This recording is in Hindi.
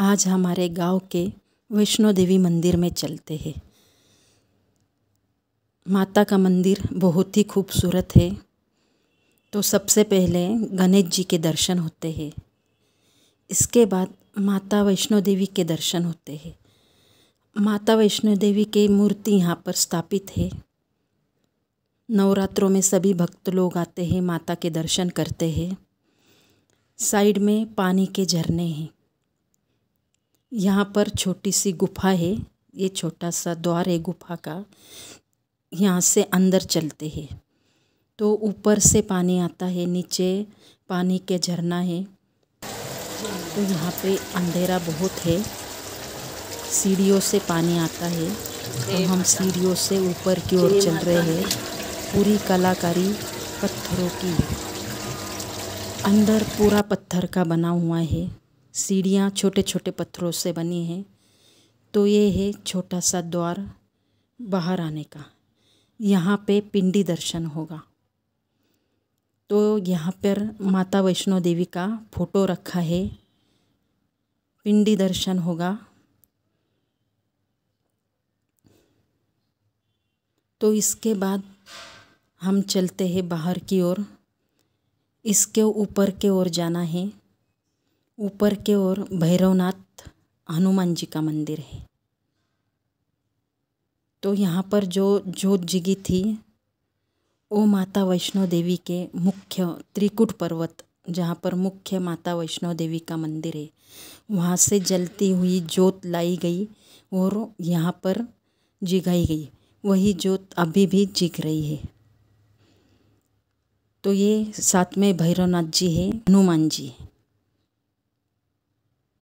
आज हमारे गांव के वैष्णो देवी मंदिर में चलते हैं माता का मंदिर बहुत ही खूबसूरत है तो सबसे पहले गणेश जी के दर्शन होते हैं इसके बाद माता वैष्णो देवी के दर्शन होते हैं माता वैष्णो देवी की मूर्ति यहाँ पर स्थापित है नवरात्रों में सभी भक्त लोग आते हैं माता के दर्शन करते हैं साइड में पानी के झरने हैं यहाँ पर छोटी सी गुफा है ये छोटा सा द्वार है गुफा का यहाँ से अंदर चलते हैं तो ऊपर से पानी आता है नीचे पानी के झरना है तो यहाँ पे अंधेरा बहुत है सीढ़ियों से पानी आता है तो हम सीढ़ियों से ऊपर की ओर चल रहे हैं पूरी कलाकारी पत्थरों की अंदर पूरा पत्थर का बना हुआ है सीढ़ियाँ छोटे छोटे पत्थरों से बनी हैं तो ये है छोटा सा द्वार बाहर आने का यहाँ पे पिंडी दर्शन होगा तो यहाँ पर माता वैष्णो देवी का फोटो रखा है पिंडी दर्शन होगा तो इसके बाद हम चलते हैं बाहर की ओर इसके ऊपर के ओर जाना है ऊपर के ओर भैरवनाथ हनुमान जी का मंदिर है तो यहाँ पर जो जोत जिगी थी वो माता वैष्णो देवी के मुख्य त्रिकुट पर्वत जहाँ पर मुख्य माता वैष्णो देवी का मंदिर है वहाँ से जलती हुई जोत लाई गई और यहाँ पर जिगाई गई वही जोत अभी भी जिग रही है तो ये साथ में भैरवनाथ जी है हनुमान जी है